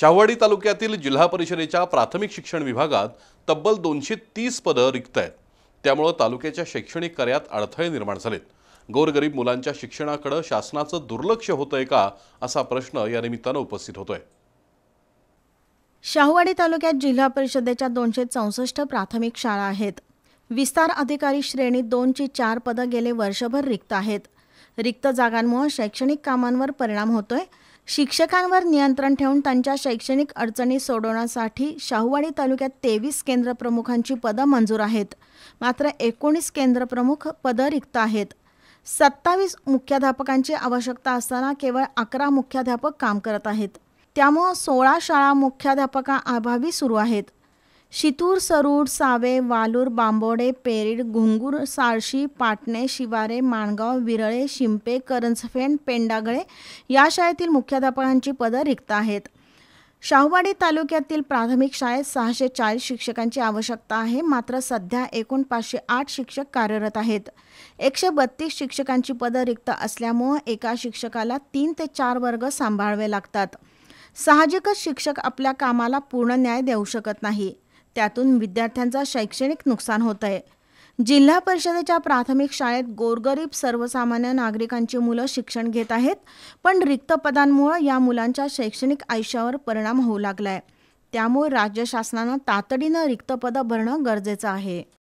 शाहवाडी तालुक्यातील जिल्हा परिषदेच्या प्राथमिक शिक्षण विभागात तब्बल दोनशे तीस पदं रिक्त आहेत त्यामुळं तालुक्याच्या शैक्षणिक कार्यात अडथळे निर्माण झालेत गोरगरीब मुलांच्या शिक्षणाकडं शासनाचं दुर्लक्ष आहे का असा प्रश्न या निमित्तानं उपस्थित होतोय शाहवाडी तालुक्यात जिल्हा परिषदेच्या दोनशे चौसष्ट प्राथमिक शाळा आहेत विस्तार अधिकारी श्रेणी दोनची चार पदं गेले वर्षभर रिक्त आहेत रिक्त जागांमुळे शैक्षणिक कामांवर परिणाम होतोय शिक्षकांवर नियंत्रण ठेवून त्यांच्या शैक्षणिक अडचणी सोडवण्यासाठी शाहूवाडी तालुक्यात तेवीस केंद्रप्रमुखांची पदं मंजूर आहेत मात्र एकोणीस केंद्रप्रमुख पदं रिक्त आहेत सत्तावीस मुख्याध्यापकांची आवश्यकता असताना केवळ अकरा मुख्याध्यापक काम करत आहेत त्यामुळं सोळा शाळा मुख्याध्यापका अभावी सुरू आहेत शितूर सरूड सावे वालूर बांबोडे पेरीड घुंगूर साळशी पाटणे शिवारे माणगाव विरळे शिंपे करंजफेंड पेंडागळे या शाळेतील मुख्याध्यापकांची पदं रिक्त आहेत शाहूवाडी तालुक्यातील प्राथमिक शाळेत सहाशे चाळीस शिक्षकांची आवश्यकता आहे मात्र सध्या एकूण पाचशे आठ शिक्षक कार्यरत आहेत एकशे बत्तीस शिक्षकांची पदं रिक्त असल्यामुळं एका शिक्षकाला तीन ते चार वर्ग सांभाळवे लागतात साहजिकच शिक्षक आपल्या कामाला पूर्ण न्याय देऊ शकत नाही त्यातून विद्यार्थ्यांचा शैक्षणिक नुकसान होत आहे जिल्हा परिषदेच्या प्राथमिक शाळेत गोरगरीब सर्वसामान्य नागरिकांची मुलं शिक्षण घेत आहेत पण रिक्त पदांमुळं या मुलांच्या शैक्षणिक आयुष्यावर परिणाम होऊ लागला आहे त्यामुळे राज्य शासनानं तातडीनं रिक्त पदं भरणं गरजेचं आहे